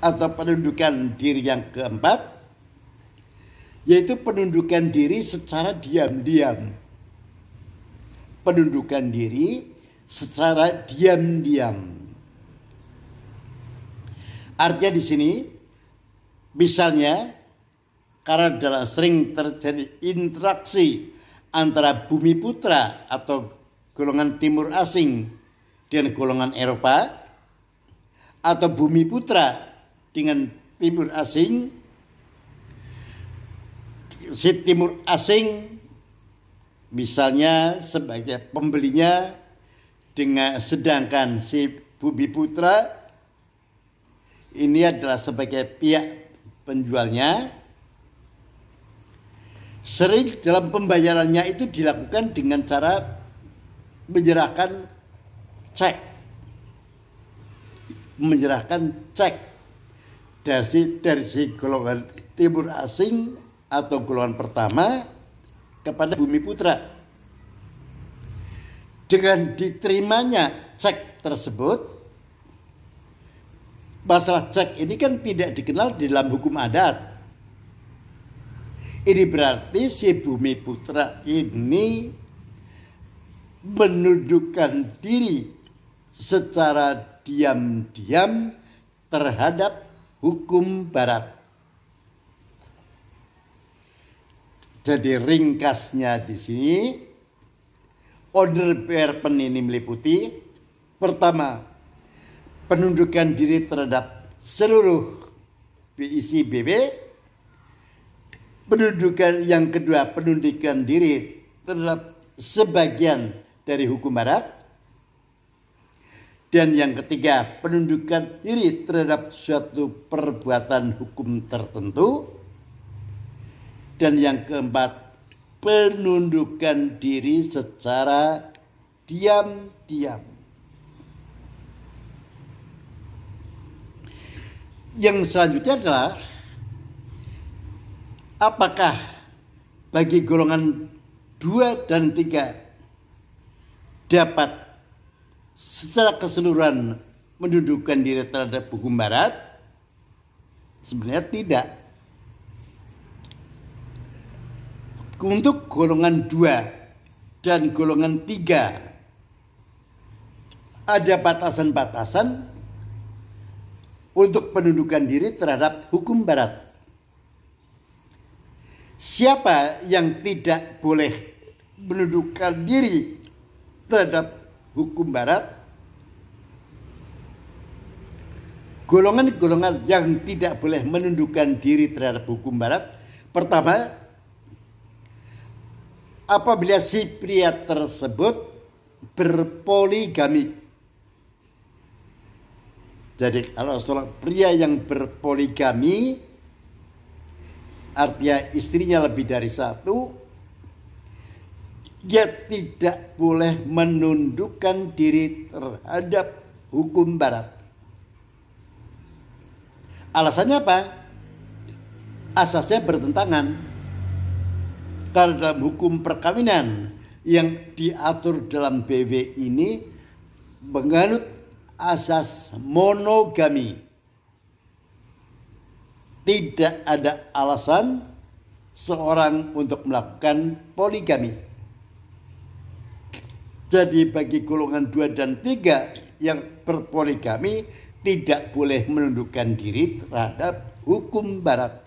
atau penundukan diri yang keempat yaitu penundukan diri secara diam-diam. Penundukan diri secara diam-diam. Artinya di sini misalnya karena dalam sering terjadi interaksi antara bumi putra atau golongan timur asing dengan golongan Eropa atau bumi putra dengan timur asing si timur asing misalnya sebagai pembelinya dengan sedangkan si Bumi Putra ini adalah sebagai pihak penjualnya sering dalam pembayarannya itu dilakukan dengan cara menyerahkan cek menyerahkan cek dari dari si golongan timur asing atau golongan pertama kepada bumi putra. Dengan diterimanya cek tersebut, masalah cek ini kan tidak dikenal di dalam hukum adat. Ini berarti si bumi putra ini menundukkan diri secara diam-diam terhadap hukum barat. Jadi ringkasnya di sini order Perpen ini meliputi pertama penundukan diri terhadap seluruh PIC BB penundukan yang kedua penundukan diri terhadap sebagian dari hukum barat dan yang ketiga, penundukan diri terhadap suatu perbuatan hukum tertentu. Dan yang keempat, penundukan diri secara diam-diam. Yang selanjutnya adalah apakah bagi golongan dua dan tiga dapat secara keseluruhan mendudukkan diri terhadap hukum barat? Sebenarnya tidak. Untuk golongan dua dan golongan tiga ada batasan-batasan untuk pendudukan diri terhadap hukum barat. Siapa yang tidak boleh menundukkan diri terhadap hukum barat golongan-golongan yang tidak boleh menundukkan diri terhadap hukum barat pertama apabila si pria tersebut berpoligami jadi kalau seorang pria yang berpoligami artinya istrinya lebih dari satu dia tidak boleh menundukkan diri terhadap hukum barat. Alasannya apa? Asasnya bertentangan. Karena dalam hukum perkawinan yang diatur dalam BW ini menganut asas monogami. Tidak ada alasan seorang untuk melakukan poligami. Jadi bagi golongan dua dan tiga yang berpoligami tidak boleh menundukkan diri terhadap hukum barat.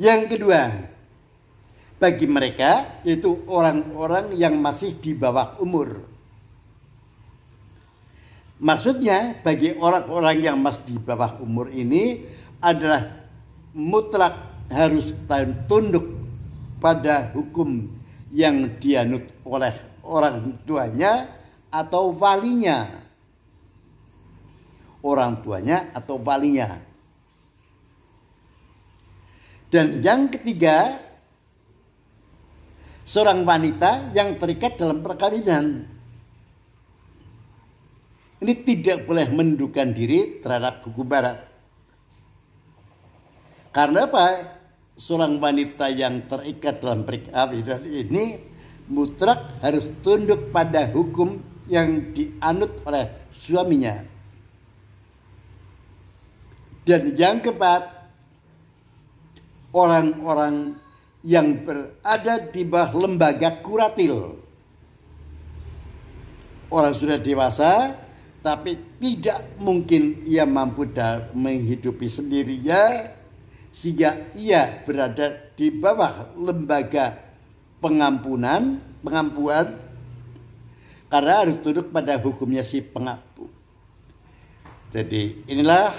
Yang kedua, bagi mereka itu orang-orang yang masih di bawah umur. Maksudnya bagi orang-orang yang masih di bawah umur ini adalah mutlak harus tunduk pada hukum yang dianut oleh orang tuanya atau walinya. Orang tuanya atau walinya. Dan yang ketiga, seorang wanita yang terikat dalam perkawinan. Ini tidak boleh mendukan diri terhadap hukum barat. Karena apa? seorang wanita yang terikat dalam perikahan ini mutlak harus tunduk pada hukum yang dianut oleh suaminya. Dan yang keempat, orang-orang yang berada di bawah lembaga kuratil. Orang sudah dewasa, tapi tidak mungkin ia mampu menghidupi sendirinya sehingga ia berada di bawah lembaga pengampunan, pengampuan karena harus tunduk pada hukumnya si pengampu. Jadi inilah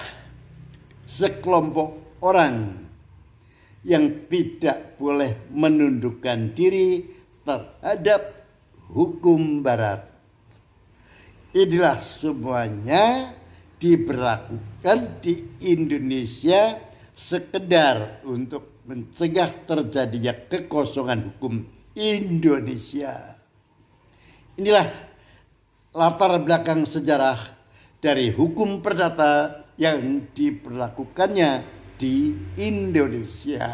sekelompok orang yang tidak boleh menundukkan diri terhadap hukum barat. Inilah semuanya diberlakukan di Indonesia sekedar untuk mencegah terjadinya kekosongan hukum Indonesia. Inilah latar belakang sejarah dari hukum perdata yang diperlakukannya di Indonesia.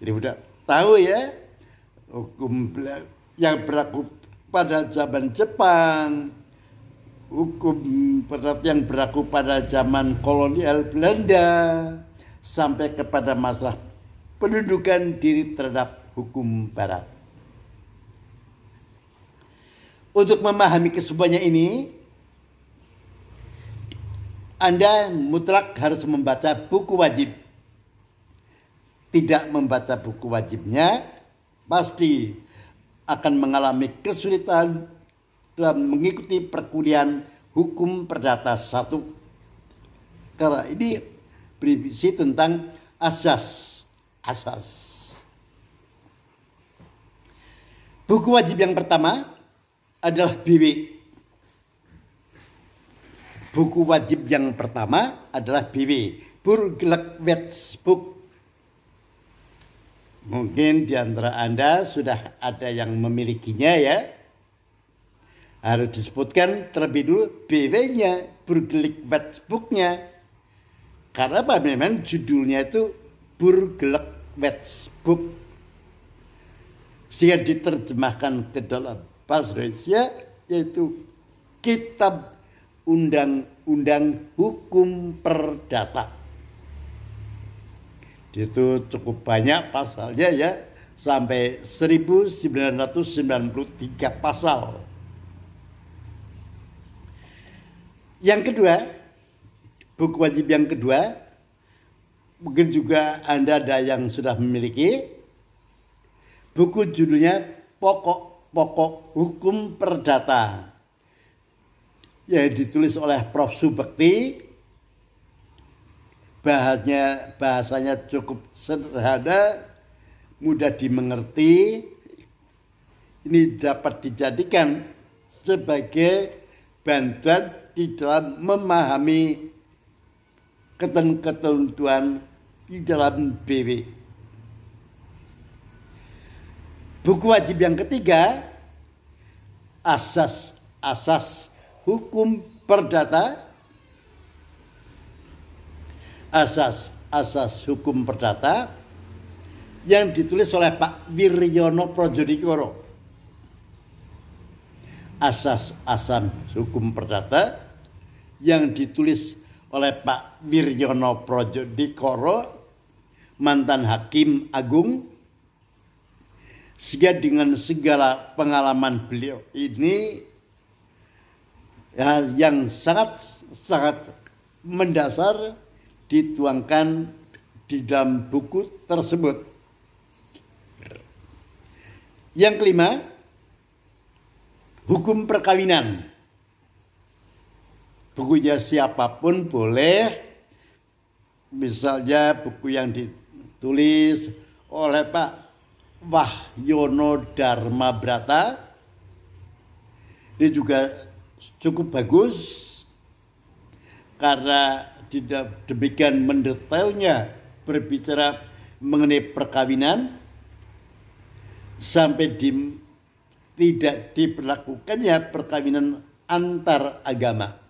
Jadi sudah tahu ya hukum yang berlaku pada zaman Jepang, hukum berat yang berlaku pada zaman kolonial Belanda sampai kepada masalah pendudukan diri terhadap hukum barat. Untuk memahami kesemuanya ini, Anda mutlak harus membaca buku wajib. Tidak membaca buku wajibnya, pasti akan mengalami kesulitan dalam mengikuti perkuliahan hukum perdata satu. Karena ini berisi tentang asas asas. Buku wajib yang pertama adalah BW. Buku wajib yang pertama adalah BW, Book Mungkin di antara Anda sudah ada yang memilikinya ya harus disebutkan terlebih dulu BW-nya, Burgelik Wetsbook-nya. Karena apa memang judulnya itu Burgelik Wetsbook. Sehingga diterjemahkan ke dalam bahasa Indonesia yaitu Kitab Undang-Undang Hukum Perdata. Itu cukup banyak pasalnya ya, sampai 1993 pasal. Yang kedua, buku wajib yang kedua, mungkin juga Anda ada yang sudah memiliki. Buku judulnya Pokok-Pokok Hukum Perdata. Yang ditulis oleh Prof. Subekti. Bahasanya, bahasanya cukup sederhana, mudah dimengerti. Ini dapat dijadikan sebagai bantuan di dalam memahami ketentuan di dalam BW. Buku wajib yang ketiga, asas asas hukum perdata, asas asas hukum perdata yang ditulis oleh Pak Wiryono Projodikoro. Asas-asas hukum perdata yang ditulis oleh Pak Wiryono Projo Koro mantan Hakim Agung, sehingga dengan segala pengalaman beliau ini ya, yang sangat sangat mendasar dituangkan di dalam buku tersebut. Yang kelima, hukum perkawinan bukunya siapapun boleh misalnya buku yang ditulis oleh Pak Wahyono Dharma Brata ini juga cukup bagus karena tidak demikian mendetailnya berbicara mengenai perkawinan sampai di, tidak diberlakukannya perkawinan antar agama.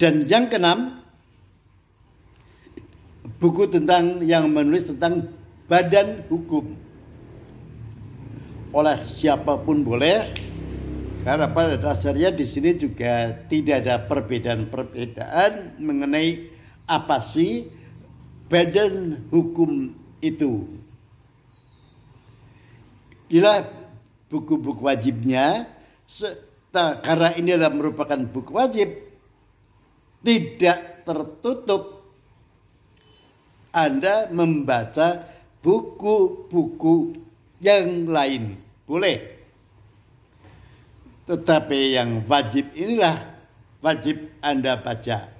Dan yang keenam, buku tentang yang menulis tentang badan hukum oleh siapapun boleh karena pada dasarnya di sini juga tidak ada perbedaan-perbedaan mengenai apa sih badan hukum itu. Inilah buku-buku wajibnya. Karena ini adalah merupakan buku wajib, tidak tertutup Anda membaca buku-buku yang lain. Boleh. Tetapi yang wajib inilah wajib Anda baca.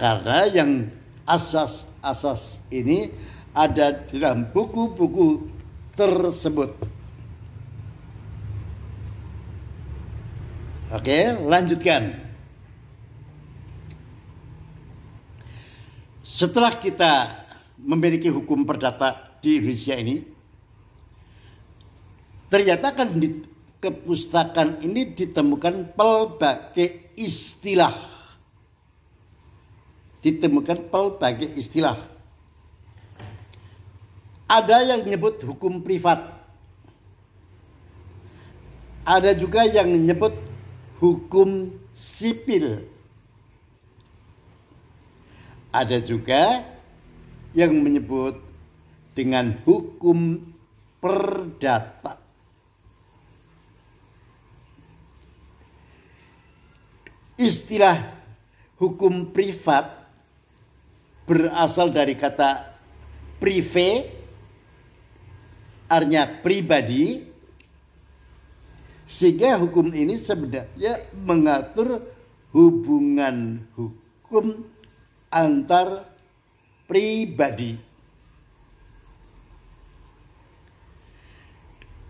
Karena yang asas-asas ini ada di dalam buku-buku tersebut. Oke, lanjutkan. setelah kita memiliki hukum perdata di Rusia ini, ternyata kan di kepustakaan ini ditemukan pelbagai istilah. Ditemukan pelbagai istilah. Ada yang menyebut hukum privat. Ada juga yang menyebut hukum sipil ada juga yang menyebut dengan hukum perdata. Istilah hukum privat berasal dari kata prive artinya pribadi sehingga hukum ini sebenarnya mengatur hubungan hukum antar pribadi.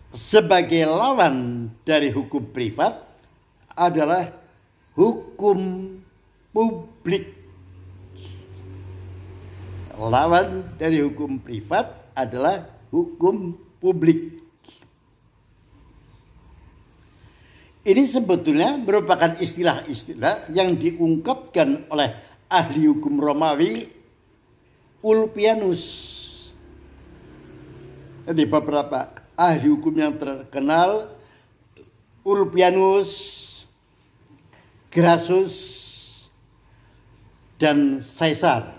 Sebagai lawan dari hukum privat adalah hukum publik. Lawan dari hukum privat adalah hukum publik. Ini sebetulnya merupakan istilah-istilah yang diungkapkan oleh ahli hukum Romawi Ulpianus. Jadi beberapa ahli hukum yang terkenal Ulpianus, Grasus, dan Caesar.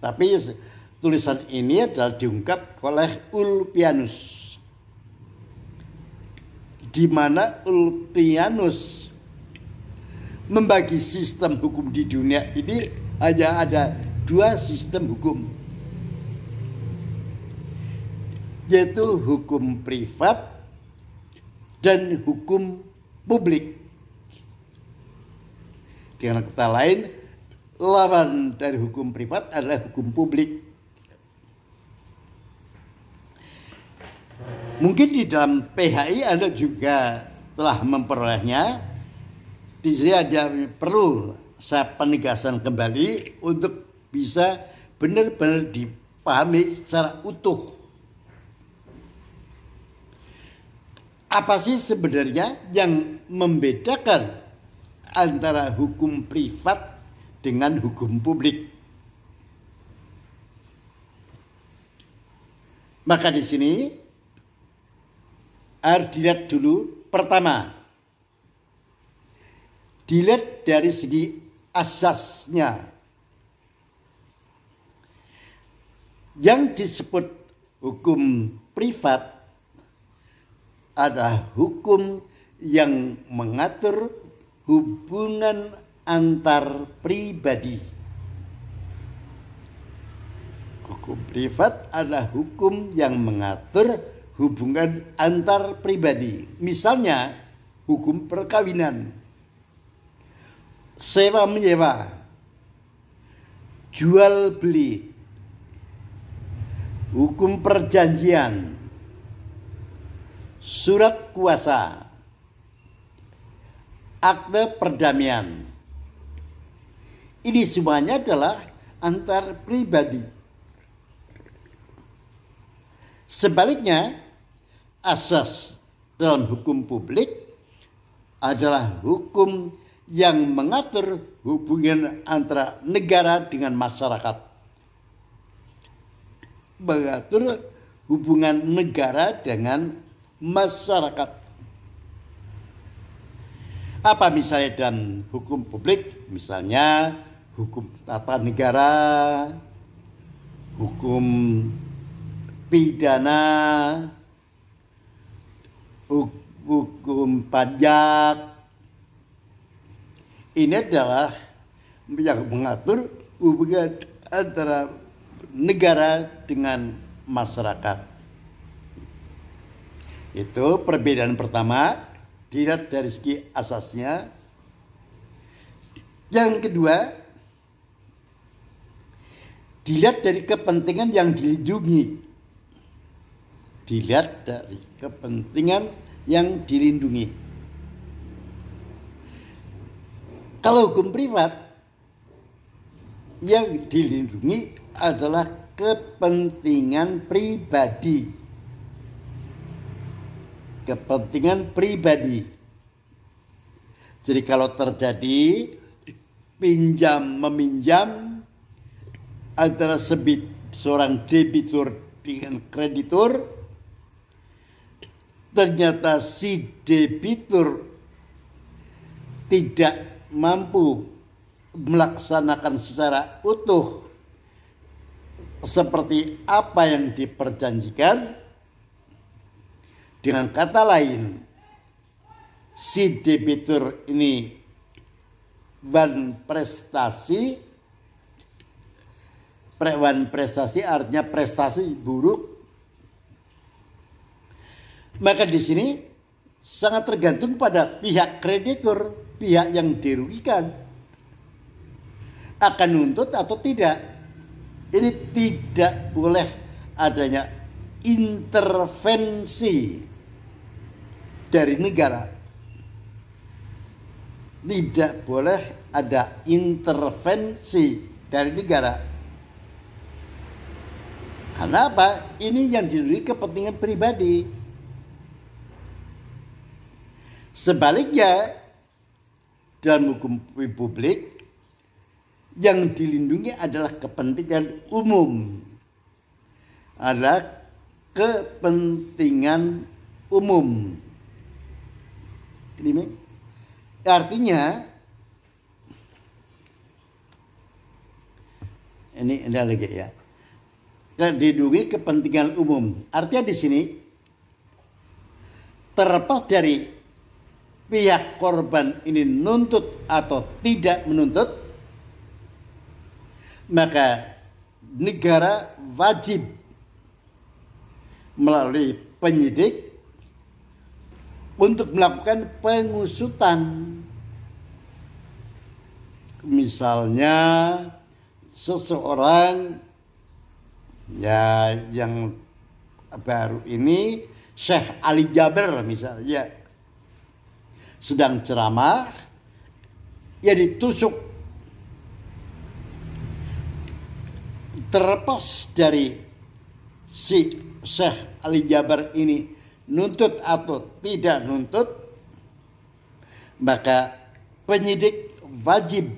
Tapi tulisan ini adalah diungkap oleh Ulpianus. Di mana Ulpianus membagi sistem hukum di dunia ini hanya ada dua sistem hukum yaitu hukum privat dan hukum publik. Dengan kata lain, lawan dari hukum privat adalah hukum publik. Mungkin di dalam PHI Anda juga telah memperolehnya, di sini ada perlu saya penegasan kembali untuk bisa benar-benar dipahami secara utuh. Apa sih sebenarnya yang membedakan antara hukum privat dengan hukum publik? Maka di sini harus dilihat dulu pertama dilihat dari segi asasnya. Yang disebut hukum privat adalah hukum yang mengatur hubungan antar pribadi. Hukum privat adalah hukum yang mengatur hubungan antar pribadi. Misalnya, hukum perkawinan sewa menyewa, jual beli, hukum perjanjian, surat kuasa, akte perdamaian. Ini semuanya adalah antar pribadi. Sebaliknya, asas dalam hukum publik adalah hukum yang mengatur hubungan antara negara dengan masyarakat. Mengatur hubungan negara dengan masyarakat. Apa misalnya dan hukum publik, misalnya hukum tata negara, hukum pidana, hukum pajak, ini adalah yang mengatur hubungan antara negara dengan masyarakat. Itu perbedaan pertama, dilihat dari segi asasnya. Yang kedua, dilihat dari kepentingan yang dilindungi. Dilihat dari kepentingan yang dilindungi. Kalau hukum privat yang dilindungi adalah kepentingan pribadi. Kepentingan pribadi. Jadi kalau terjadi pinjam meminjam antara sebit seorang debitur dengan kreditur ternyata si debitur tidak mampu melaksanakan secara utuh seperti apa yang diperjanjikan. Dengan kata lain, si debitur ini ban prestasi prewan prestasi artinya prestasi buruk maka di sini sangat tergantung pada pihak kreditur pihak yang dirugikan akan nuntut atau tidak. Ini tidak boleh adanya intervensi dari negara. Tidak boleh ada intervensi dari negara. Karena apa? Ini yang diri kepentingan pribadi. Sebaliknya, dalam hukum publik yang dilindungi adalah kepentingan umum adalah kepentingan umum ini artinya ini ada lagi ya dilindungi kepentingan umum artinya di sini terlepas dari pihak korban ini nuntut atau tidak menuntut, maka negara wajib melalui penyidik untuk melakukan pengusutan. Misalnya seseorang ya yang baru ini Syekh Ali Jaber misalnya ya, sedang ceramah ia ditusuk terlepas dari si Syekh Ali Jabar ini nuntut atau tidak nuntut maka penyidik wajib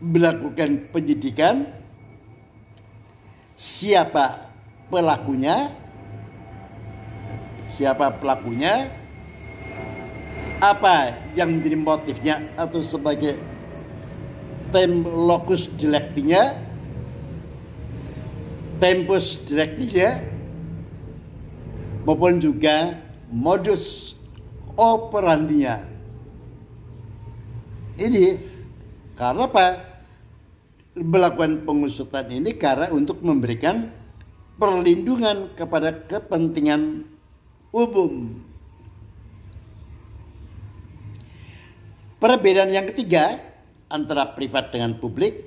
melakukan penyidikan siapa pelakunya siapa pelakunya apa yang menjadi motifnya atau sebagai tem locus delectinya tempus delectinya maupun juga modus operandinya ini karena apa melakukan pengusutan ini karena untuk memberikan perlindungan kepada kepentingan umum Perbedaan yang ketiga antara privat dengan publik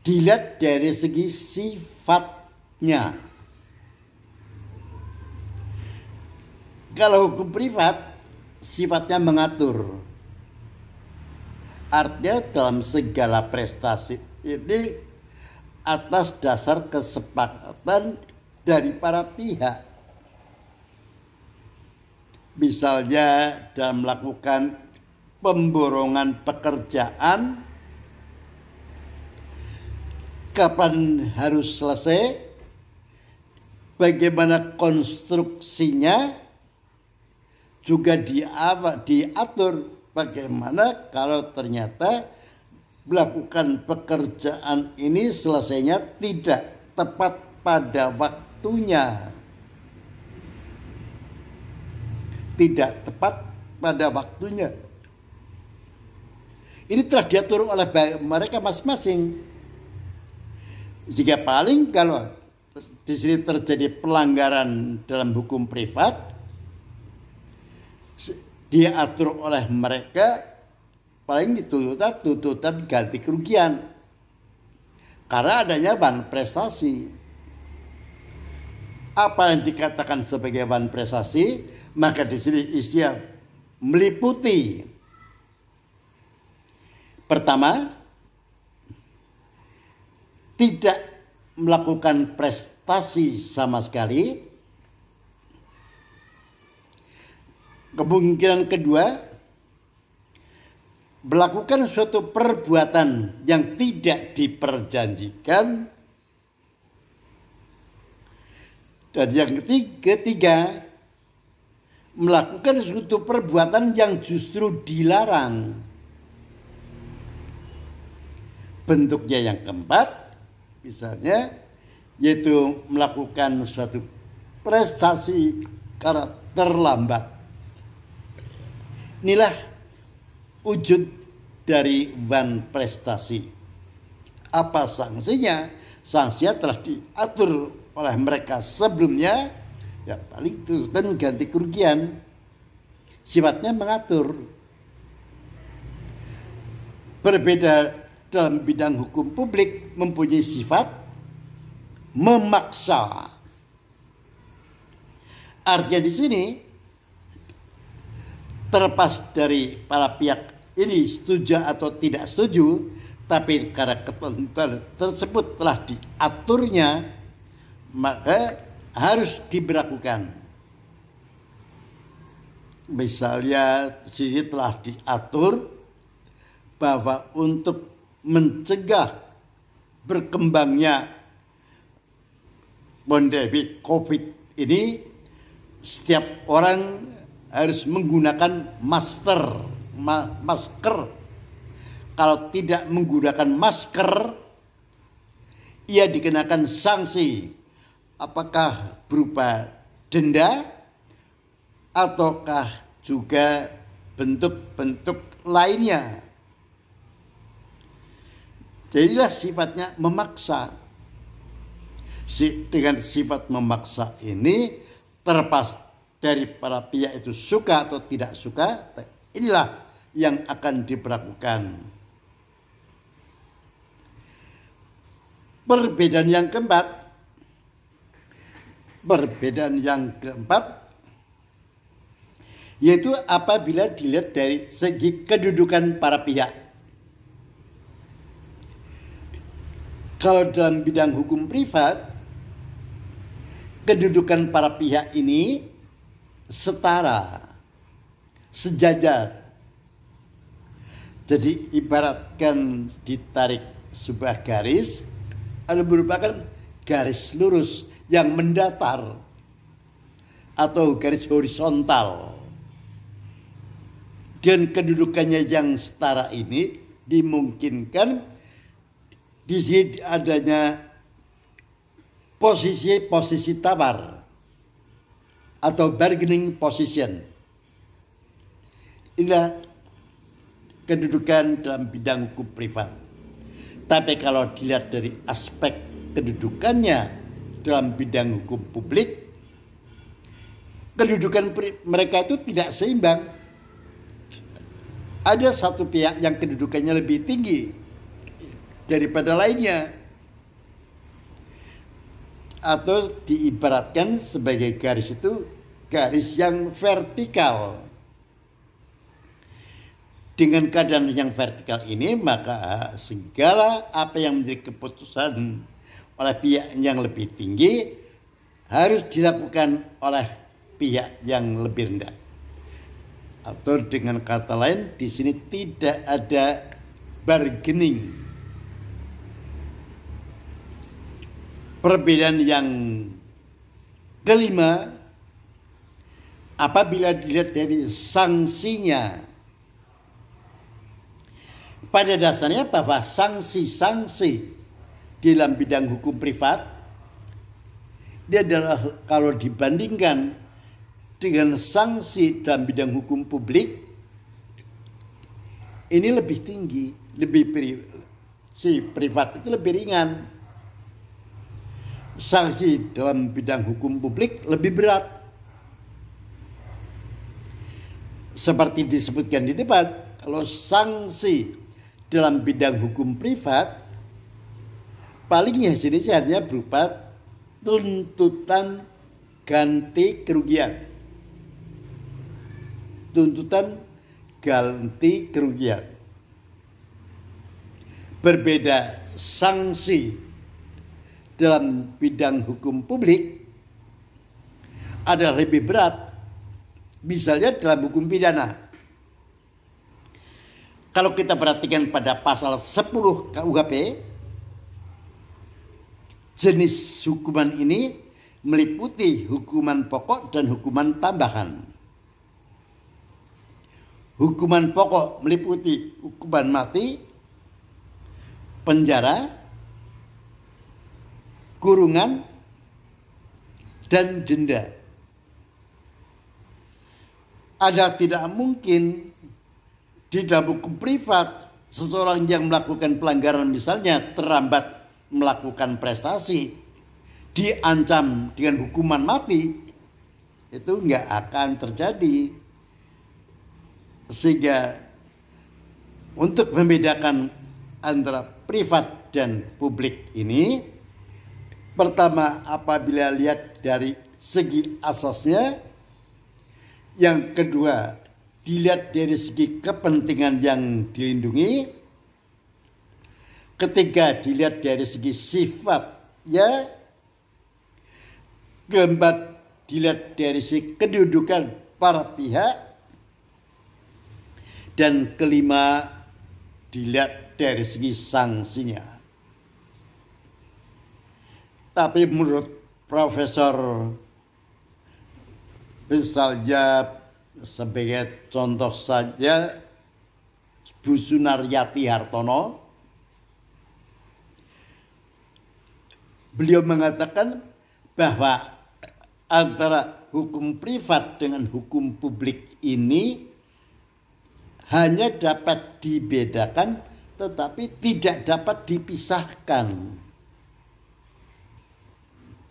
dilihat dari segi sifatnya. Kalau hukum privat sifatnya mengatur. Artinya dalam segala prestasi ini atas dasar kesepakatan dari para pihak misalnya dalam melakukan pemborongan pekerjaan kapan harus selesai bagaimana konstruksinya juga diatur bagaimana kalau ternyata melakukan pekerjaan ini selesainya tidak tepat pada waktunya tidak tepat pada waktunya. Ini telah diatur oleh mereka masing-masing. Jika paling kalau di sini terjadi pelanggaran dalam hukum privat, diatur oleh mereka paling dituntut tuntutan ganti kerugian karena adanya ban prestasi. Apa yang dikatakan sebagai ban prestasi maka di sini Isya meliputi pertama tidak melakukan prestasi sama sekali. Kemungkinan kedua, melakukan suatu perbuatan yang tidak diperjanjikan. Dan yang ketiga, ketiga melakukan suatu perbuatan yang justru dilarang. Bentuknya yang keempat, misalnya, yaitu melakukan suatu prestasi karakter lambat. Inilah wujud dari van prestasi. Apa sanksinya? Sanksinya telah diatur oleh mereka sebelumnya ya paling itu dan ganti kerugian sifatnya mengatur berbeda dalam bidang hukum publik mempunyai sifat memaksa artinya di sini terlepas dari para pihak ini setuju atau tidak setuju tapi karena ketentuan tersebut telah diaturnya maka harus diberlakukan. Misalnya sisi telah diatur bahwa untuk mencegah berkembangnya pandemi COVID ini setiap orang harus menggunakan master, ma masker kalau tidak menggunakan masker ia dikenakan sanksi apakah berupa denda ataukah juga bentuk-bentuk lainnya. Jadilah sifatnya memaksa. dengan sifat memaksa ini terpas dari para pihak itu suka atau tidak suka, inilah yang akan diperlakukan. Perbedaan yang keempat Perbedaan yang keempat yaitu apabila dilihat dari segi kedudukan para pihak. Kalau dalam bidang hukum privat, kedudukan para pihak ini setara, sejajar. Jadi ibaratkan ditarik sebuah garis, ada merupakan garis lurus yang mendatar atau garis horizontal. Dan kedudukannya yang setara ini dimungkinkan di sini adanya posisi-posisi tawar atau bargaining position. Inilah kedudukan dalam bidang hukum privat. Tapi kalau dilihat dari aspek kedudukannya dalam bidang hukum publik, kedudukan mereka itu tidak seimbang. Ada satu pihak yang kedudukannya lebih tinggi daripada lainnya. Atau diibaratkan sebagai garis itu garis yang vertikal. Dengan keadaan yang vertikal ini, maka segala apa yang menjadi keputusan oleh pihak yang lebih tinggi harus dilakukan oleh pihak yang lebih rendah. Atau dengan kata lain, di sini tidak ada bargaining. Perbedaan yang kelima, apabila dilihat dari sanksinya, pada dasarnya bahwa sanksi-sanksi dalam bidang hukum privat dia adalah kalau dibandingkan dengan sanksi dalam bidang hukum publik ini lebih tinggi, lebih pri, si privat itu lebih ringan. Sanksi dalam bidang hukum publik lebih berat. Seperti disebutkan di depan, kalau sanksi dalam bidang hukum privat paling sih hanya berupa tuntutan ganti kerugian. Tuntutan ganti kerugian. Berbeda sanksi dalam bidang hukum publik adalah lebih berat misalnya dalam hukum pidana. Kalau kita perhatikan pada pasal 10 KUHP Jenis hukuman ini meliputi hukuman pokok dan hukuman tambahan. Hukuman pokok meliputi hukuman mati, penjara, kurungan, dan denda. Ada tidak mungkin di dalam hukum privat seseorang yang melakukan pelanggaran misalnya terambat melakukan prestasi diancam dengan hukuman mati itu nggak akan terjadi sehingga untuk membedakan antara privat dan publik ini pertama apabila lihat dari segi asasnya yang kedua dilihat dari segi kepentingan yang dilindungi Ketiga, dilihat dari segi sifat, ya. Keempat, dilihat dari segi kedudukan para pihak. Dan kelima, dilihat dari segi sanksinya. Tapi menurut Profesor misalnya sebagai contoh saja Bu Sunaryati Hartono beliau mengatakan bahwa antara hukum privat dengan hukum publik ini hanya dapat dibedakan tetapi tidak dapat dipisahkan.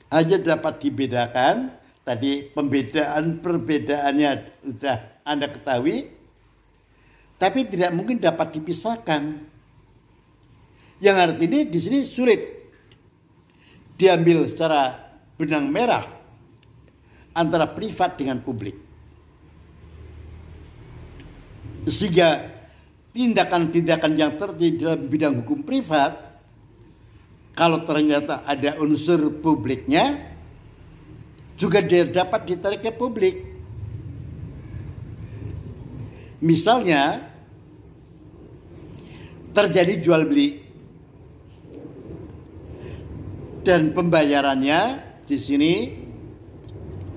Hanya dapat dibedakan, tadi pembedaan perbedaannya sudah Anda ketahui, tapi tidak mungkin dapat dipisahkan. Yang artinya di sini sulit diambil secara benang merah antara privat dengan publik. Sehingga tindakan-tindakan yang terjadi dalam bidang hukum privat kalau ternyata ada unsur publiknya juga dia dapat ditarik ke publik. Misalnya terjadi jual beli dan pembayarannya di sini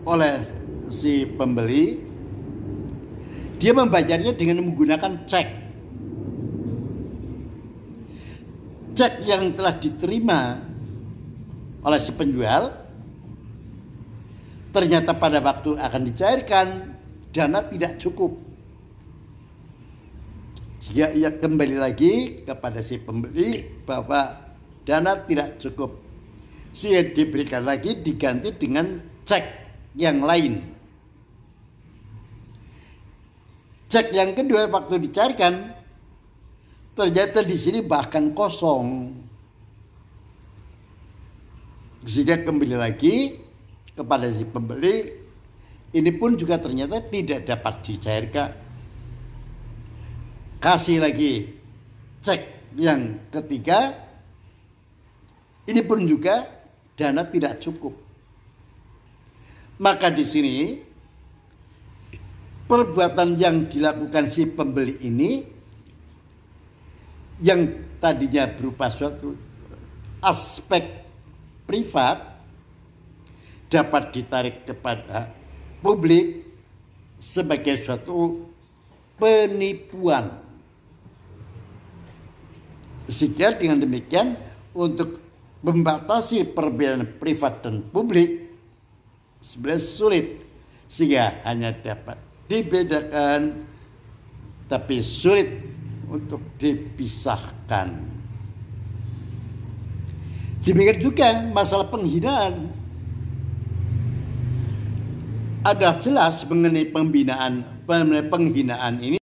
oleh si pembeli dia membayarnya dengan menggunakan cek cek yang telah diterima oleh si penjual ternyata pada waktu akan dicairkan dana tidak cukup sehingga ia kembali lagi kepada si pembeli bahwa dana tidak cukup si diberikan lagi diganti dengan cek yang lain. Cek yang kedua waktu dicarikan ternyata di sini bahkan kosong. Sehingga kembali lagi kepada si pembeli ini pun juga ternyata tidak dapat dicairkan. Kasih lagi cek yang ketiga ini pun juga dana tidak cukup. Maka di sini perbuatan yang dilakukan si pembeli ini yang tadinya berupa suatu aspek privat dapat ditarik kepada publik sebagai suatu penipuan. Sehingga dengan demikian untuk membatasi perbedaan privat dan publik sebenarnya sulit sehingga hanya dapat dibedakan tapi sulit untuk dipisahkan. Demikian juga masalah penghinaan ada jelas mengenai pembinaan mengenai penghinaan ini